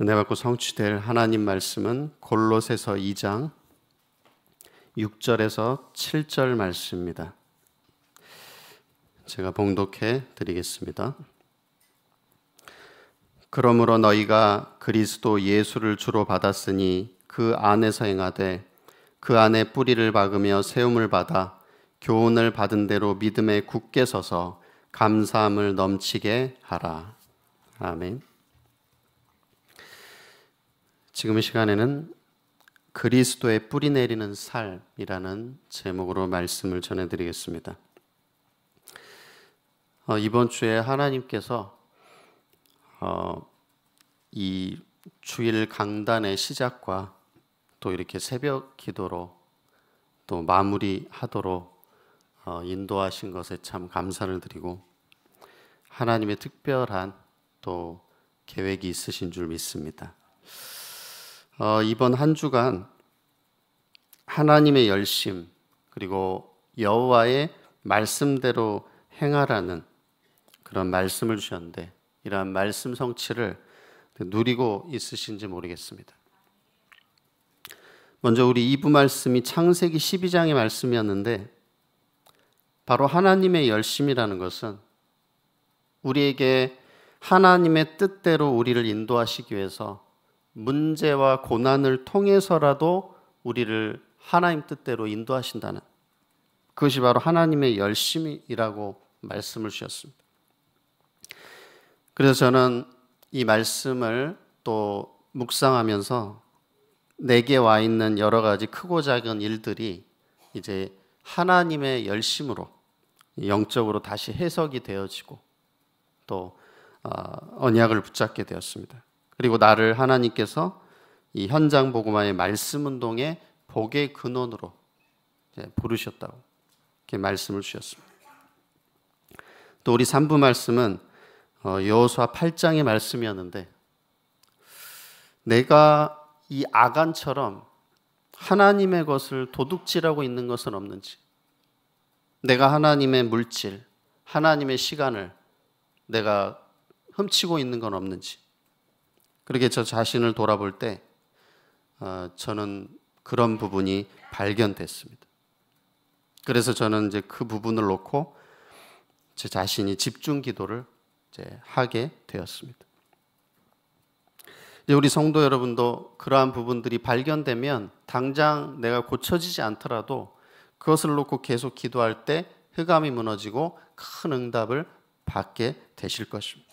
은혜 받고 성취될 하나님 말씀은 골로새서 2장 6절에서 7절 말씀입니다. 제가 봉독해 드리겠습니다. 그러므로 너희가 그리스도 예수를 주로 받았으니 그 안에서 행하되 그 안에 뿌리를 박으며 세움을 받아 교훈을 받은 대로 믿음에 굳게 서서 감사함을 넘치게 하라. 아멘. 지금 이 시간에는 그리스도의 뿌리 내리는 삶이라는 제목으로 말씀을 전해드리겠습니다. 어, 이번 주에 하나님께서 어, 이 주일 강단의 시작과 또 이렇게 새벽 기도로 또 마무리하도록 어, 인도하신 것에 참 감사를 드리고 하나님의 특별한 또 계획이 있으신 줄 믿습니다. 어, 이번 한 주간 하나님의 열심 그리고 여호와의 말씀대로 행하라는 그런 말씀을 주셨는데 이러한 말씀 성취를 누리고 있으신지 모르겠습니다. 먼저 우리 2부 말씀이 창세기 12장의 말씀이었는데 바로 하나님의 열심이라는 것은 우리에게 하나님의 뜻대로 우리를 인도하시기 위해서 문제와 고난을 통해서라도 우리를 하나님 뜻대로 인도하신다는 그것이 바로 하나님의 열심이라고 말씀을 주셨습니다. 그래서 저는 이 말씀을 또 묵상하면서 내게 와 있는 여러 가지 크고 작은 일들이 이제 하나님의 열심으로 영적으로 다시 해석이 되어지고 또 어, 언약을 붙잡게 되었습니다. 그리고 나를 하나님께서 이 현장 보고만의 말씀 운동의 복의 근원으로 부르셨다고 이렇게 말씀을 주셨습니다. 또 우리 3부 말씀은 어, 여호수아 8장의 말씀이었는데 내가 이 아간처럼 하나님의 것을 도둑질하고 있는 것은 없는지 내가 하나님의 물질, 하나님의 시간을 내가 훔치고 있는 건 없는지 그렇게 저 자신을 돌아볼 때 어, 저는 그런 부분이 발견됐습니다. 그래서 저는 이제 그 부분을 놓고 제 자신이 집중 기도를 이제 하게 되었습니다. 이제 우리 성도 여러분도 그러한 부분들이 발견되면 당장 내가 고쳐지지 않더라도 그것을 놓고 계속 기도할 때 흑암이 무너지고 큰 응답을 받게 되실 것입니다.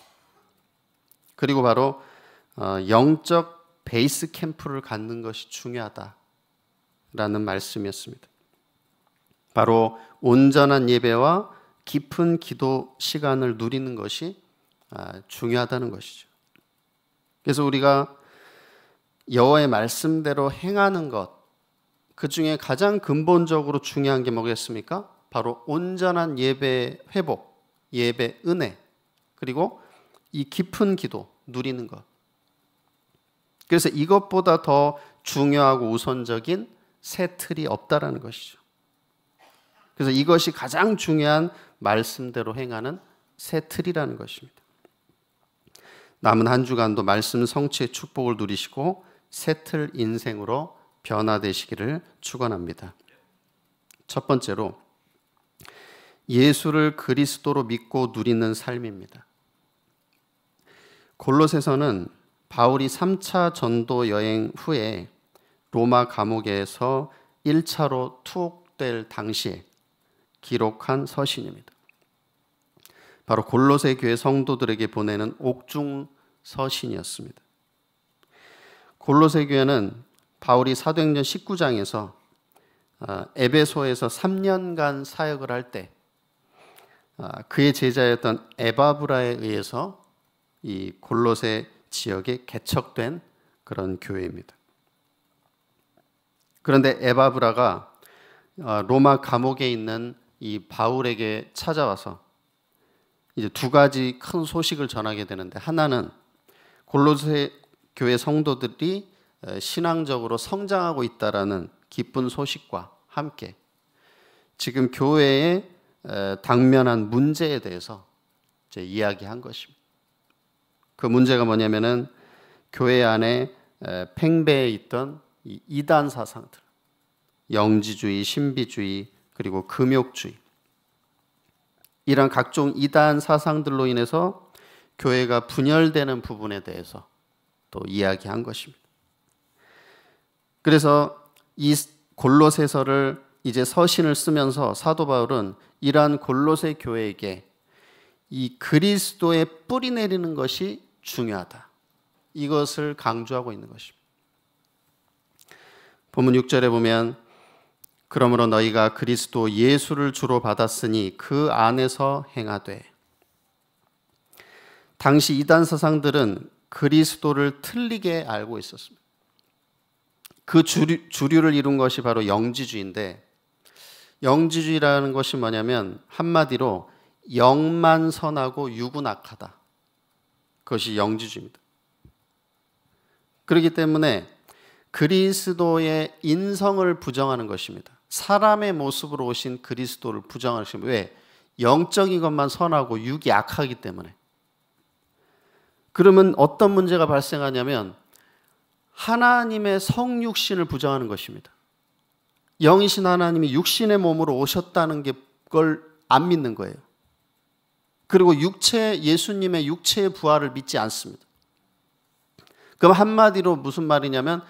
그리고 바로 어, 영적 베이스 캠프를 갖는 것이 중요하다라는 말씀이었습니다. 바로 온전한 예배와 깊은 기도 시간을 누리는 것이 아, 중요하다는 것이죠. 그래서 우리가 여호와의 말씀대로 행하는 것, 그 중에 가장 근본적으로 중요한 게 뭐겠습니까? 바로 온전한 예배 회복, 예배 은혜, 그리고 이 깊은 기도 누리는 것. 그래서 이것보다 더 중요하고 우선적인 새 틀이 없다라는 것이죠. 그래서 이것이 가장 중요한 말씀대로 행하는 새 틀이라는 것입니다. 남은 한 주간도 말씀 성취의 축복을 누리시고 새 틀 인생으로 변화되시기를 축원합니다. 첫 번째로 예수를 그리스도로 믿고 누리는 삶입니다. 골로새서는 바울이 3차 전도 여행 후에 로마 감옥에서 1차로 투옥될 당시에 기록한 서신입니다. 바로 골로새 교회 성도들에게 보내는 옥중 서신이었습니다. 골로새 교회는 바울이 사도행전 19장에서 아, 에베소에서 3년간 사역을 할때 아, 그의 제자였던 에바브라에 의해서 이 골로새 지역에 개척된 그런 교회입니다. 그런데 에바브라가 어, 로마 감옥에 있는 이 바울에게 찾아와서 이제 두 가지 큰 소식을 전하게 되는데 하나는 골로새 교회 성도들이 어, 신앙적으로 성장하고 있다라는 기쁜 소식과 함께 지금 교회에 어, 당면한 문제에 대해서 이야기한 것입니다. 그 문제가 뭐냐면은 교회 안에 팽배해 있던 이단 사상들, 영지주의, 신비주의, 그리고 금욕주의 이런 각종 이단 사상들로 인해서 교회가 분열되는 부분에 대해서 또 이야기한 것입니다. 그래서 이 골로새서를 이제 서신을 쓰면서 사도 바울은 이러한 골로새 교회에게 이 그리스도의 뿌리 내리는 것이 중요하다. 이것을 강조하고 있는 것입니다. 본문 6절에 보면 그러므로 너희가 그리스도 예수를 주로 받았으니 그 안에서 행하되 당시 이단 사상들은 그리스도를 틀리게 알고 있었습니다. 그 주류, 주류를 이룬 것이 바로 영지주의인데 영지주의라는 것이 뭐냐면 한마디로 영만 선하고 육은 악하다. 그것이 영지주의입니다. 그렇기 때문에 그리스도의 인성을 부정하는 것입니다. 사람의 모습으로 오신 그리스도를 부정하는 것입니다. 왜? 영적인 것만 선하고 육이 악하기 때문에. 그러면 어떤 문제가 발생하냐면 하나님의 성육신을 부정하는 것입니다. 영이신 하나님이 육신의 몸으로 오셨다는 걸안 믿는 거예요. 그리고 육체 예수님의 육체의 부활을 믿지 않습니다. 그럼 한마디로 무슨 말이냐면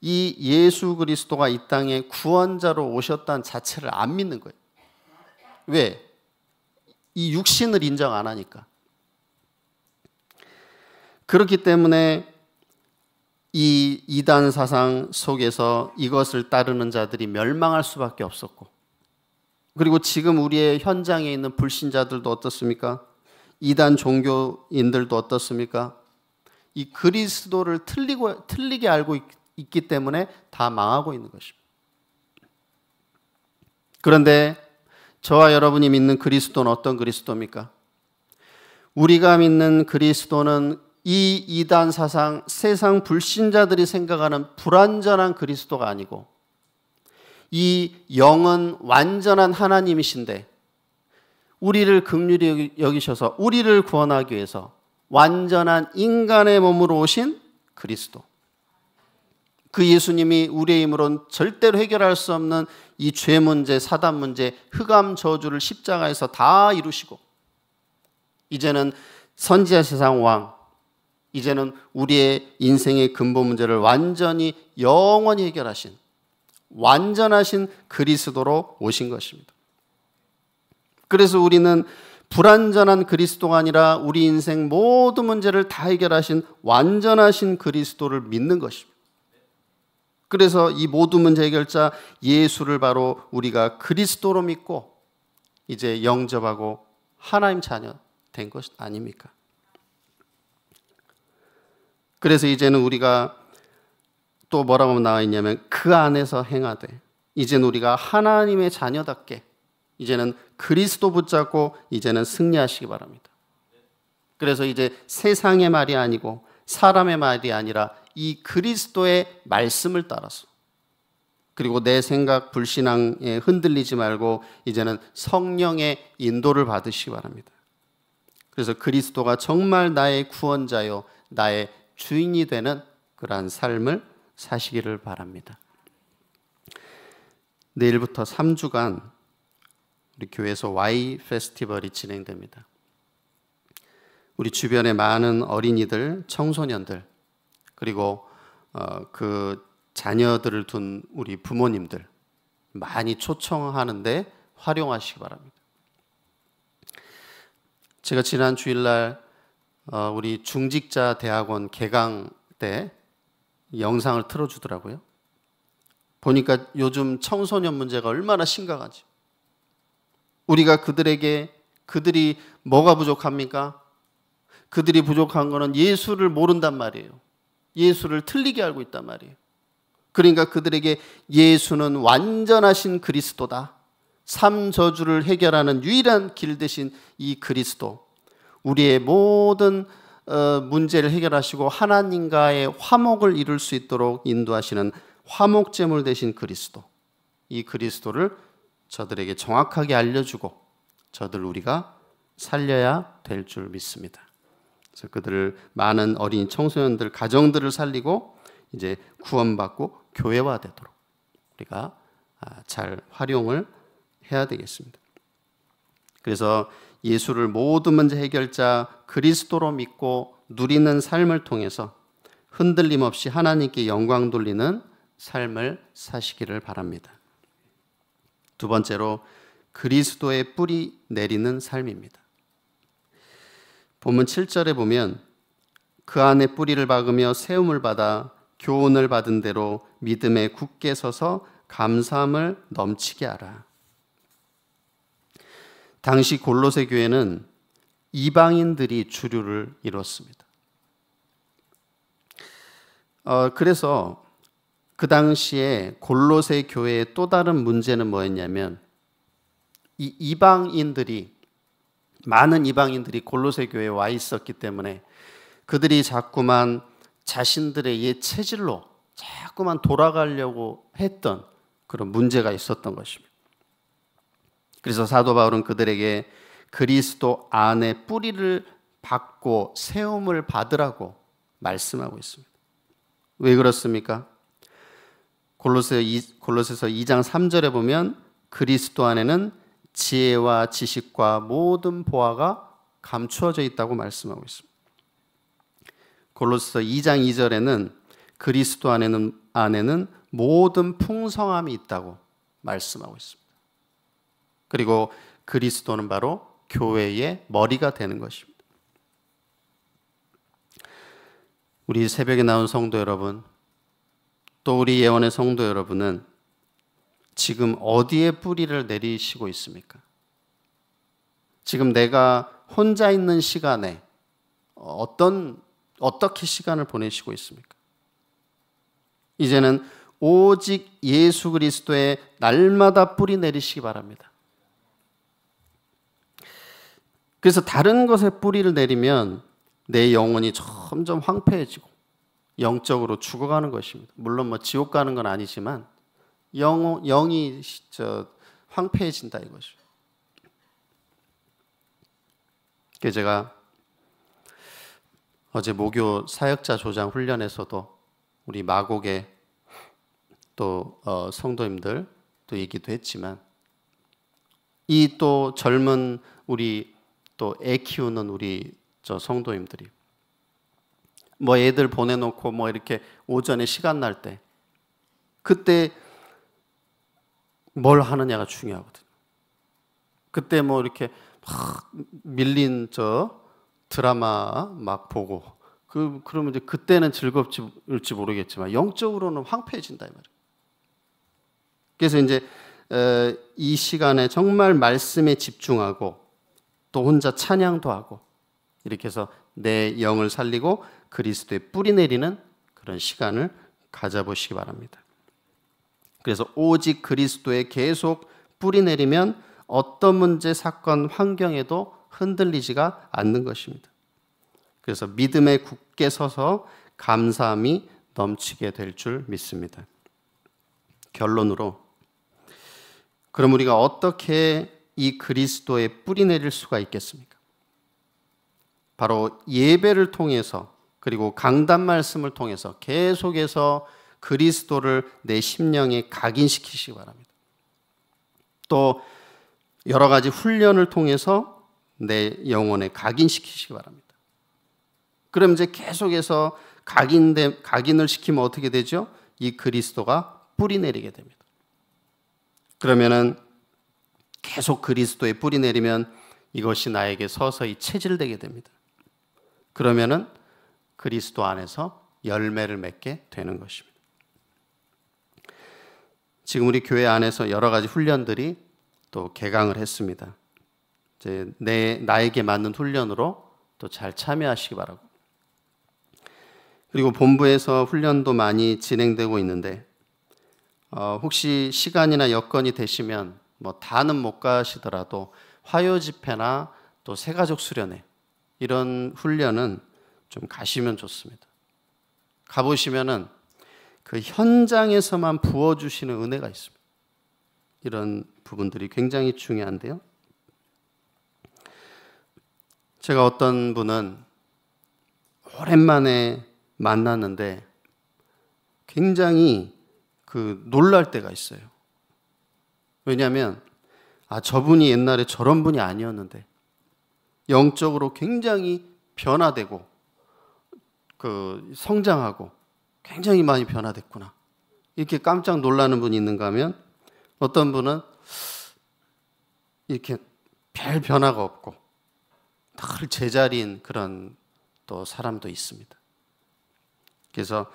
이 예수 그리스도가 이 땅에 구원자로 오셨다는 자체를 안 믿는 거예요. 왜? 이 육신을 인정 안 하니까. 그렇기 때문에 이 이단 사상 속에서 이것을 따르는 자들이 멸망할 수밖에 없었고 그리고 지금 우리의 현장에 있는 불신자들도 어떻습니까? 이단 종교인들도 어떻습니까? 이 그리스도를 틀리고, 틀리게 알고 있, 있기 때문에 다 망하고 있는 것입니다. 그런데 저와 여러분이 믿는 그리스도는 어떤 그리스도입니까? 우리가 믿는 그리스도는 이 이단 사상, 세상 불신자들이 생각하는 불완전한 그리스도가 아니고 이 영은 완전한 하나님이신데 우리를 긍휼히 여기셔서 우리를 구원하기 위해서 완전한 인간의 몸으로 오신 그리스도. 그 예수님이 우리의 힘으로는 절대로 해결할 수 없는 이 죄 문제, 사단 문제, 흑암 저주를 십자가에서 다 이루시고 이제는 선지자 세상 왕, 이제는 우리의 인생의 근본 문제를 완전히 영원히 해결하신 완전하신 그리스도로 오신 것입니다. 그래서 우리는 불완전한 그리스도가 아니라 우리 인생 모든 문제를 다 해결하신 완전하신 그리스도를 믿는 것입니다. 그래서 이 모든 문제 해결자 예수를 바로 우리가 그리스도로 믿고 이제 영접하고 하나님 자녀 된것 아닙니까? 그래서 이제는 우리가 또 뭐라고 나와 있냐면 그 안에서 행하되 이젠 우리가 하나님의 자녀답게 이제는 그리스도 붙잡고 이제는 승리하시기 바랍니다. 그래서 이제 세상의 말이 아니고 사람의 말이 아니라 이 그리스도의 말씀을 따라서 그리고 내 생각 불신앙에 흔들리지 말고 이제는 성령의 인도를 받으시기 바랍니다. 그래서 그리스도가 정말 나의 구원자요 나의 주인이 되는 그러한 삶을 사시기를 바랍니다. 내일부터 3주간 우리 교회에서 Y 페스티벌이 진행됩니다. 우리 주변의 많은 어린이들, 청소년들, 그리고 어, 그 자녀들을 둔 우리 부모님들 많이 초청하는데 활용하시기 바랍니다. 제가 지난 주일날 어, 우리 중직자 대학원 개강 때 영상을 틀어주더라고요. 보니까 요즘 청소년 문제가 얼마나 심각한지. 우리가 그들에게 그들이 뭐가 부족합니까? 그들이 부족한 거는 예수를 모른단 말이에요. 예수를 틀리게 알고 있단 말이에요. 그러니까 그들에게 예수는 완전하신 그리스도다. 삼 저주를 해결하는 유일한 길 대신 이 그리스도. 우리의 모든 어, 문제를 해결하시고 하나님과의 화목을 이룰 수 있도록 인도하시는 화목제물 대신 그리스도. 이 그리스도를 저들에게 정확하게 알려주고 저들 우리가 살려야 될 줄 믿습니다. 그래서 그들을 많은 어린 청소년들 가정들을 살리고 이제 구원받고 교회화되도록 우리가 아, 잘 활용을 해야 되겠습니다. 그래서 예수를 모든 문제 해결자 그리스도로 믿고 누리는 삶을 통해서 흔들림 없이 하나님께 영광 돌리는 삶을 사시기를 바랍니다. 두 번째로 그리스도의 뿌리 내리는 삶입니다. 본문 7절에 보면 그 안에 뿌리를 박으며 세움을 받아 교훈을 받은 대로 믿음에 굳게 서서 감사함을 넘치게 하라. 당시 골로새 교회는 이방인들이 주류를 이뤘습니다. 어, 그래서 그 당시에 골로새 교회의 또 다른 문제는 뭐였냐면 이 이방인들이 많은 이방인들이 골로새 교회에 와 있었기 때문에 그들이 자꾸만 자신들의 옛 체질로 자꾸만 돌아가려고 했던 그런 문제가 있었던 것입니다. 그래서 사도 바울은 그들에게 그리스도 안에 뿌리를 받고 세움을 받으라고 말씀하고 있습니다. 왜 그렇습니까? 골로새 서 2장 3절에 보면 그리스도 안에는 지혜와 지식과 모든 보화가 감추어져 있다고 말씀하고 있습니다. 골로새서 2장 2절에는 그리스도 안에는 안에는 모든 풍성함이 있다고 말씀하고 있습니다. 그리고 그리스도는 바로 교회의 머리가 되는 것입니다. 우리 새벽에 나온 성도 여러분, 또 우리 예원의 성도 여러분은 지금 어디에 뿌리를 내리시고 있습니까? 지금 내가 혼자 있는 시간에 어떤 어떻게 시간을 보내시고 있습니까? 이제는 오직 예수 그리스도의 날마다 뿌리 내리시기 바랍니다. 그래서 다른 것에 뿌리를 내리면 내 영혼이 점점 황폐해지고 영적으로 죽어가는 것입니다. 물론 뭐 지옥 가는 건 아니지만 영, 영이 저 황폐해진다 이거죠. 그 제가 어제 모교 사역자 조장 훈련에서도 우리 마곡의 또 어, 성도님들 또 얘기도 했지만 이 또 젊은 우리 또애 키우는 우리 저 성도님들이 뭐 애들 보내놓고 뭐 이렇게 오전에 시간 날 때 그때 뭘 하느냐가 중요하거든. 그때 뭐 이렇게 막 밀린 저 드라마 막 보고 그 그러면 이제 그때는 즐겁을지 모르겠지만 영적으로는 황폐해진다 이 말이야. 그래서 이제 이 시간에 정말 말씀에 집중하고 또 혼자 찬양도 하고 이렇게 해서 내 영을 살리고 그리스도의 뿌리 내리는 그런 시간을 가져보시기 바랍니다. 그래서 오직 그리스도에 계속 뿌리 내리면 어떤 문제, 사건, 환경에도 흔들리지가 않는 것입니다. 그래서 믿음에 굳게 서서 감사함이 넘치게 될 줄 믿습니다. 결론으로 그럼 우리가 어떻게 이 그리스도에 뿌리내릴 수가 있겠습니까? 바로 예배를 통해서 그리고 강단 말씀을 통해서 계속해서 그리스도를 내 심령에 각인시키시기 바랍니다. 또 여러 가지 훈련을 통해서 내 영혼에 각인시키시기 바랍니다. 그럼 이제 계속해서 각인됨, 각인을 시키면 어떻게 되죠? 이 그리스도가 뿌리 내리게 됩니다. 그러면은 계속 그리스도에 뿌리 내리면 이것이 나에게 서서히 체질되게 됩니다. 그러면은 그리스도 안에서 열매를 맺게 되는 것입니다. 지금 우리 교회 안에서 여러 가지 훈련들이 또 개강을 했습니다. 이제 내 나에게 맞는 훈련으로 또 잘 참여하시기 바라고. 그리고 본부에서 훈련도 많이 진행되고 있는데 어, 혹시 시간이나 여건이 되시면 뭐 다는 못 가시더라도 화요 집회나 또 새가족 수련회 이런 훈련은 좀 가시면 좋습니다. 가보시면은 그 현장에서만 부어주시는 은혜가 있습니다. 이런 부분들이 굉장히 중요한데요. 제가 어떤 분은 오랜만에 만났는데 굉장히 그 놀랄 때가 있어요. 왜냐하면 아 저분이 옛날에 저런 분이 아니었는데 영적으로 굉장히 변화되고 그 성장하고 굉장히 많이 변화됐구나 이렇게 깜짝 놀라는 분이 있는가 하면 어떤 분은 이렇게 별 변화가 없고 늘 제자리인 그런 또 사람도 있습니다. 그래서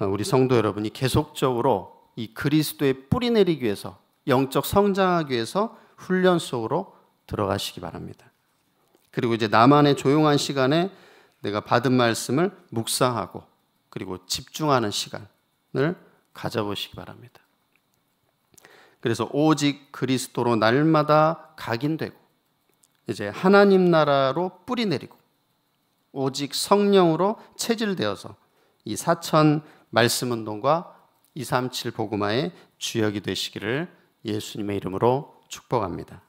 우리 성도 여러분이 계속적으로 이 그리스도의 뿌리 내리기 위해서 영적 성장하기 위해서 훈련 속으로 들어가시기 바랍니다. 그리고 이제 나만의 조용한 시간에 내가 받은 말씀을 묵상하고 그리고 집중하는 시간을 가져보시기 바랍니다. 그래서 오직 그리스도로 날마다 각인되고 이제 하나님 나라로 뿌리 내리고 오직 성령으로 체질되어서 이 사천 말씀 운동과 237 보그마의 주역이 되시기를 예수님의 이름으로 축복합니다.